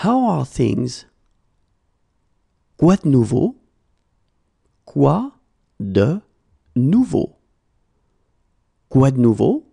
How are things? Quoi de nouveau? Quoi de nouveau? Quoi de nouveau?